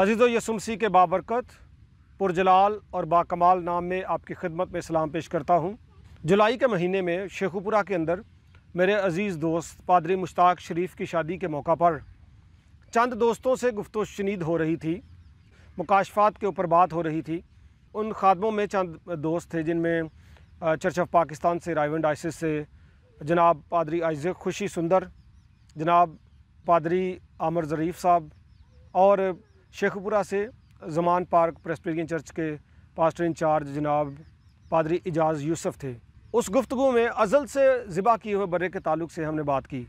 अजीज़ यसुम के बाबरकत पुरजलाल और बाकमाल नाम में आपकी खिदमत में इस्लाम पेश करता हूँ जुलाई के महीने में शेखुपुरा के अंदर मेरे अज़ीज़ दोस्त पादरी मुश्ताक शरीफ की शादी के मौका पर चंद दोस्तों से गुफ्त शनीद हो रही थी मुकाशफात के ऊपर बात हो रही थी उन खादमों में चंद दोस्त थे जिनमें चर्च ऑफ पाकिस्तान से रायन आइसिस से जनाब पादरी आज खुशी सुंदर जनाब पादरी आमर ज़रीफ़ साहब और शेखपुरा से जमान पार्क प्रेस्पेरियन चर्च के पास्टर इंचार्ज जनाब पादरी एजाज यूसुफ थे उस गुफ्तु में अजल से ज़िबा किए हुए बर्रे के ताल्लुक से हमने बात की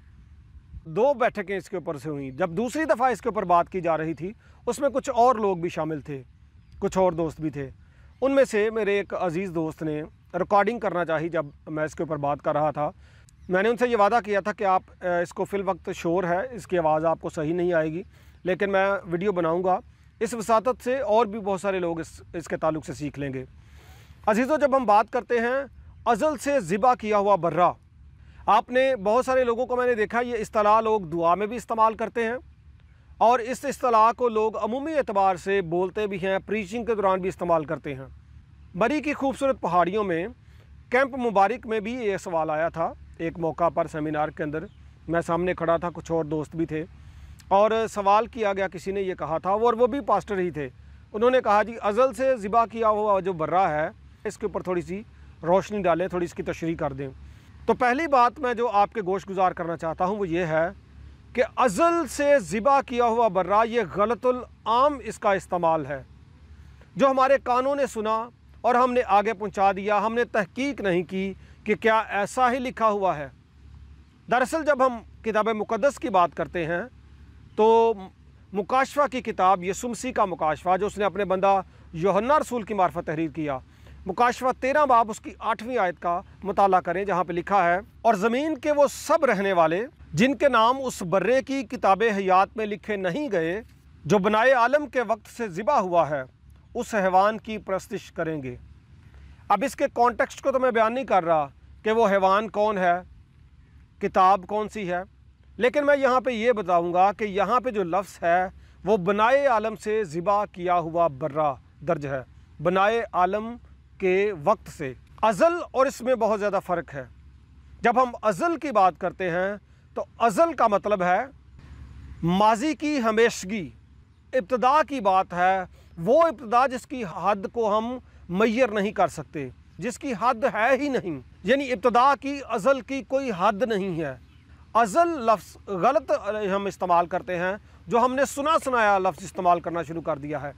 दो बैठकें इसके ऊपर से हुई जब दूसरी दफ़ा इसके ऊपर बात की जा रही थी उसमें कुछ और लोग भी शामिल थे कुछ और दोस्त भी थे उनमें से मेरे एक अज़ीज़ दोस्त ने रिकॉर्डिंग करना चाही जब मैं इसके ऊपर बात कर रहा था मैंने उनसे ये वादा किया था कि आप इसको फ़िल वक्त शोर है इसकी आवाज़ आपको सही नहीं आएगी लेकिन मैं वीडियो बनाऊँगा इस वसात से और भी बहुत सारे लोग इस इसके ताल्लुक से सीख लेंगे अजीज़ों जब हम बात करते हैं अज़ल से ज़िबा किया हुआ बर्रा आपने बहुत सारे लोगों को मैंने देखा ये असलाह लोग दुआ में भी इस्तेमाल करते हैं और इस असलाह को लोग अमूमी एतबार से बोलते भी हैं प्रीचिंग के दौरान भी इस्तेमाल करते हैं बरी की खूबसूरत पहाड़ियों में कैंप मुबारक में भी ये सवाल आया था एक मौका पर सेमिनार के अंदर मैं सामने खड़ा था कुछ और दोस्त भी थे और सवाल किया गया किसी ने ये कहा था और वो भी पास्टर ही थे उन्होंने कहा जी अज़ल से ज़िबा किया हुआ जो बर्रा है इसके ऊपर थोड़ी सी रोशनी डालें थोड़ी इसकी तशरी कर दें तो पहली बात मैं जो आपके गोश गुजार करना चाहता हूँ वो ये है कि अज़ल से ज़िबा किया हुआ बर्रा ये गलतुलआम इसका इस्तेमाल है जो हमारे कानों ने सुना और हमने आगे पहुँचा दिया हमने तहकीक नहीं की कि क्या ऐसा ही लिखा हुआ है दरअसल जब हम किताब मुक़दस की बात करते हैं तो मुकाशवा की किताब यसुमसी का मुकाशवा जो उसने अपने बंदा योहन्ना रसूल की मार्फत तहरीर किया मुकाशवा तेरह बाब उसकी आठवीं आयत का मताल करें जहाँ पर लिखा है और ज़मीन के वो सब रहने वाले जिनके नाम उस बर्रे की किताब हयात में लिखे नहीं गए जो बनाए आलम के वक्त से ज़िबा हुआ है उस हैवान की प्रस्तिश करेंगे अब इसके कॉन्टेक्स्ट को तो मैं बयान नहीं कर रहा कि वो हैवान कौन है किताब कौन सी है लेकिन मैं यहाँ पे ये बताऊँगा कि यहाँ पे जो लफ्ज़ है वो बनाए आलम से ज़िबा किया हुआ बर्रा दर्ज है बनाए आलम के वक्त से अज़ल और इसमें बहुत ज़्यादा फ़र्क है जब हम अज़ल की बात करते हैं तो अज़ल का मतलब है माजी की हमेशगी इब्तदा की बात है वो इब्तदा जिसकी हद को हम मैयर नहीं कर सकते जिसकी हद है ही नहीं यानी इब्तदा की अज़ल की कोई हद नहीं है अज़ल लफ्स गलत हम इस्तेमाल करते हैं जो हमने सुना सुनाया लफ्ज़ इस्तेमाल करना शुरू कर दिया है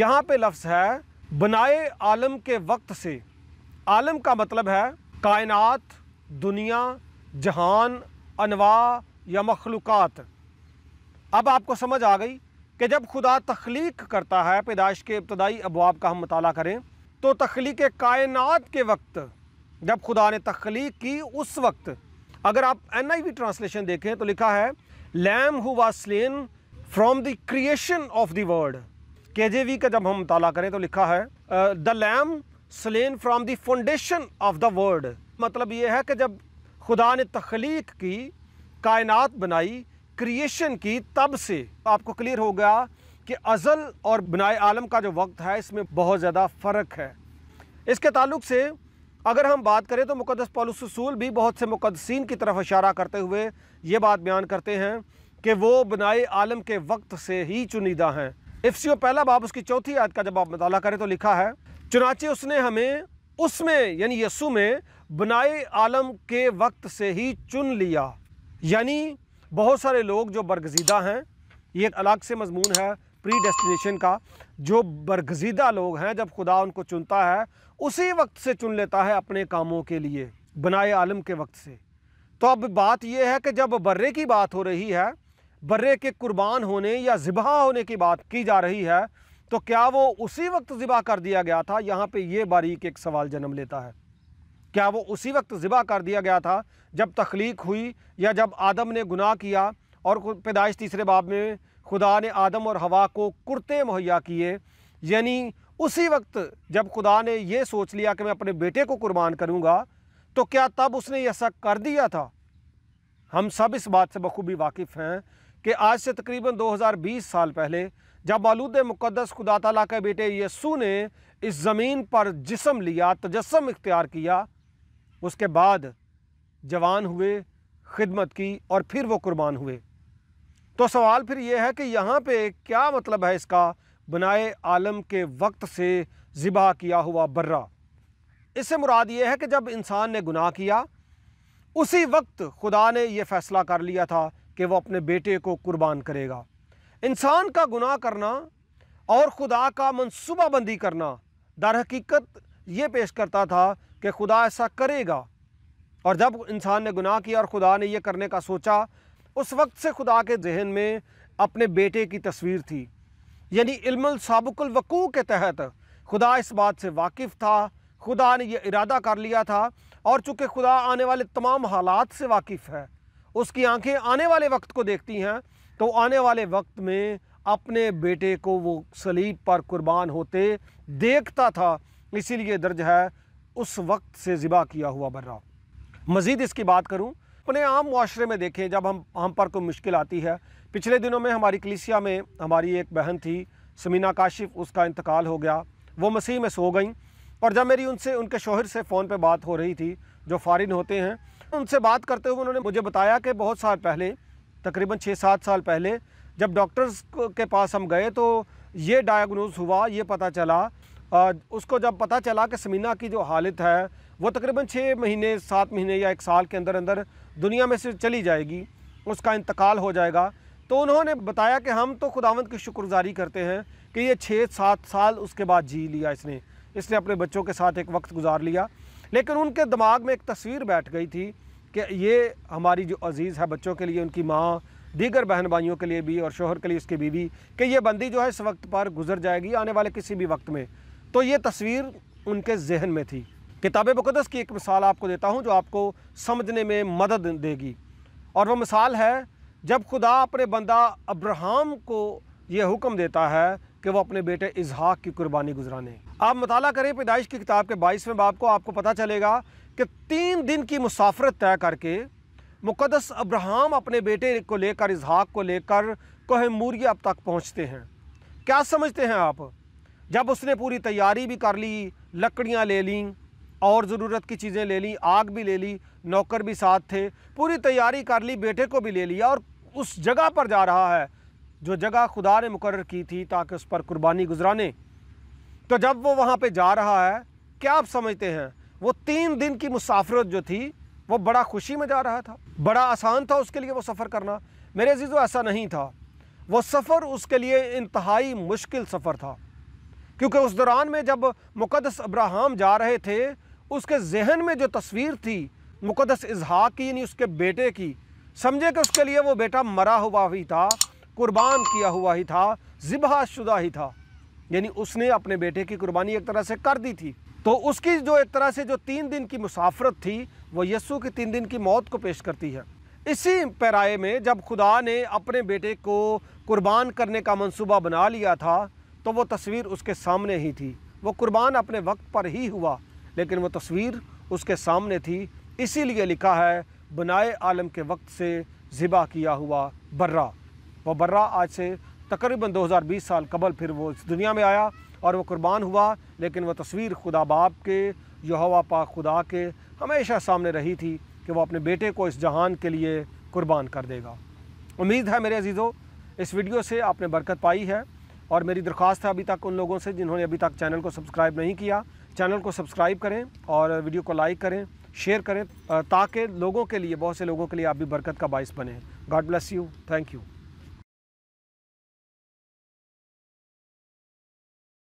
यहाँ पे लफ्ज़ है बनाए आलम के वक्त से आलम का मतलब है कायनात दुनिया जहान अनवा या मखलूक़ात अब आपको समझ आ गई कि जब खुदा तख्लीक करता है पैदाइश के इब्तदाई अबवाब का हम मताल करें तो तख्लीक कायनात के वक्त जब खुदा ने तख्लीक की उस वक्त अगर आप एन ट्रांसलेशन देखें तो लिखा है lamb who was slain from the creation of the world के का जब हम मुताला करें तो लिखा है the lamb slain from the foundation of the world मतलब ये है कि जब खुदा ने तख्लीक की कायनात बनाई क्रिएशन की तब से आपको क्लियर हो गया कि अज़ल और बनाए आलम का जो वक्त है इसमें बहुत ज़्यादा फ़र्क है इसके ताल्लुक से अगर हम बात करें तो मुकदस पॉलिसूल भी बहुत से मुकदसिन की तरफ इशारा करते हुए ये बात बयान करते हैं कि वो बनाए आलम के वक्त से ही चुनिदा हैं इफ्सियो पहला बाब उसकी चौथी आयत का जब आप मताल करें तो लिखा है चुनाचे उसने हमें उसमें यानी यसु में बनाए आलम के वक्त से ही चुन लिया यानी बहुत सारे लोग जो बरगजीदा हैं ये एक अलग से मजमून है प्री डेस्टिनेशन का जो बरगजीदा लोग हैं जब खुदा उनको चुनता है उसी वक्त से चुन लेता है अपने कामों के लिए बनाए आलम के वक्त से तो अब बात यह है कि जब बर्रे की बात हो रही है बर्रे के कुर्बान होने या ज़िबा होने की बात की जा रही है तो क्या वो उसी वक्त ज़िबा कर दिया गया था यहाँ पे ये बारीक एक सवाल जन्म लेता है क्या वो उसी वक्त ज़िबा कर दिया गया था जब तख्लीक हुई या जब आदम ने गुनाह किया और पैदाइश तीसरे बाब में खुदा ने आदम और हवा को कुर्ते मुहैया किए यानी उसी वक्त जब खुदा ने यह सोच लिया कि मैं अपने बेटे को कुर्बान करूँगा तो क्या तब उसने ऐसा कर दिया था हम सब इस बात से बखूबी वाकिफ़ हैं कि आज से तकरीबन 2020 साल पहले जब आलूद मुक़दस खुदा तला के बेटे यसू ने इस ज़मीन पर जिसम लिया तजस्म इख्तियार किया उसके बाद जवान हुए खिदमत की और फिर वो कुर्बान हुए तो सवाल फिर यह है कि यहाँ पे क्या मतलब है इसका बनाए आलम के वक्त से ज़िबा किया हुआ बर्रा इससे मुराद ये है कि जब इंसान ने गुनाह किया उसी वक्त खुदा ने यह फ़ैसला कर लिया था कि वह अपने बेटे को कुर्बान करेगा इंसान का गुनाह करना और खुदा का मनसूबा बंदी करना दर हकीकत ये पेश करता था कि खुदा ऐसा करेगा और जब इंसान ने गुनाह किया और खुदा ने यह करने का सोचा उस वक्त से खुदा के जहन में अपने बेटे की तस्वीर थी यानी इल्म वकू के तहत खुदा इस बात से वाकिफ़ था खुदा ने यह इरादा कर लिया था और चूँकि खुदा आने वाले तमाम हालात से वाकिफ़ है उसकी आंखें आने वाले वक्त को देखती हैं तो आने वाले वक्त में अपने बेटे को वो सलीब पर कुर्बान होते देखता था इसीलिए दर्ज है उस वक्त से ज़िबा किया हुआ बर्रा मज़ीद इसकी बात करूँ अपने आम माशरे में देखें जब हम हम पर कोई मुश्किल आती है पिछले दिनों में हमारी कलिसिया में हमारी एक बहन थी समीना काशिफ उसका इंतकाल हो गया वो मसीह में सो गई और जब मेरी उनसे उनके शोहर से फ़ोन पर बात हो रही थी जो फ़ारिन होते हैं उनसे बात करते हुए उन्होंने मुझे बताया कि बहुत साल पहले तकरीबन छः सात साल पहले जब डॉक्टर्स के पास हम गए तो ये डायग्नोज हुआ ये पता चला आ, उसको जब पता चला कि समीना की जो हालत है वो तकरीबन छः महीने सात महीने या एक साल के अंदर अंदर दुनिया में से चली जाएगी उसका इंतकाल हो जाएगा तो उन्होंने बताया कि हम तो खुदावंत की शुक्रगुजारी करते हैं कि ये छः सात साल उसके बाद जी लिया इसने इसने अपने बच्चों के साथ एक वक्त गुजार लिया लेकिन उनके दिमाग में एक तस्वीर बैठ गई थी कि ये हमारी जो अज़ीज़ है बच्चों के लिए उनकी माँ दीगर बहन भाइयों के लिए भी और शोहर के लिए उसकी बीवी कि ये बंदी जो है इस वक्त पर गुजर जाएगी आने वाले किसी भी वक्त में तो ये तस्वीर उनके जहन में थी किताब मुकदस की एक मिसाल आपको देता हूँ जो आपको समझने में मदद देगी और वह मिसाल है जब खुदा अपने बंदा अब्राहम को यह हुक्म देता है कि वह अपने बेटे इजहाक की कुर्बानी गुजराने आप मताल करें पैदाइश की किताब के बाईसवें बाप को आपको पता चलेगा कि तीन दिन की मुसाफरत तय करके मुकदस अब्राहम अपने बेटे को लेकर इजहाक को लेकर अब तक पहुँचते हैं क्या समझते हैं आप जब उसने पूरी तैयारी भी कर ली लकड़ियाँ ले लीं और ज़रूरत की चीज़ें ले ली आग भी ले ली नौकर भी साथ थे पूरी तैयारी कर ली बेटे को भी ले लिया और उस जगह पर जा रहा है जो जगह खुदा ने मुकर की थी ताकि उस पर कुर्बानी गुजराने तो जब वो वहाँ पर जा रहा है क्या आप समझते हैं वो तीन दिन की मुसाफरत जो थी वो बड़ा खुशी में जा रहा था बड़ा आसान था उसके लिए वो सफ़र करना मेरे अजीज़ों ऐसा नहीं था वो सफ़र उसके लिए इंतहाई मुश्किल सफ़र था क्योंकि उस दौरान में जब मुकदस अब्राहम जा रहे थे उसके जहन में जो तस्वीर थी मुकदस इजहा की यानी उसके बेटे की समझे कि उसके लिए वो बेटा मरा हुआ ही था कुर्बान किया हुआ ही था ज़िबा शुदा ही था यानी उसने अपने बेटे की कुर्बानी एक तरह से कर दी थी तो उसकी जो एक तरह से जो तीन दिन की मुसाफरत थी वो यस्सु की तीन दिन की मौत को पेश करती है इसी पैराए में जब खुदा ने अपने बेटे को कुर्बान करने का मंसूबा बना लिया था तो वो तस्वीर उसके सामने ही थी वो कुर्बान अपने वक्त पर ही हुआ लेकिन वो तस्वीर उसके सामने थी इसीलिए लिखा है बनाए आलम के वक्त से ज़िबा किया हुआ बर्रा वह बर्रा आज से तकरीबन 2020 साल कबल फिर वो इस दुनिया में आया और वो कुर्बान हुआ लेकिन वह तस्वीर खुदा बाप के यहोवा पाक खुदा के हमेशा सामने रही थी कि वह अपने बेटे को इस जहान के लिए कुर्बान कर देगा उम्मीद है मेरे अजीज़ों इस वीडियो से आपने बरकत पाई है और मेरी दरख्वास्त है अभी तक उन लोगों से जिन्होंने अभी तक चैनल को सब्सक्राइब नहीं किया चैनल को सब्सक्राइब करें और वीडियो को लाइक करें शेयर करें ताकि लोगों के लिए बहुत से लोगों के लिए आप भी बरकत का बायस बने God bless you thank you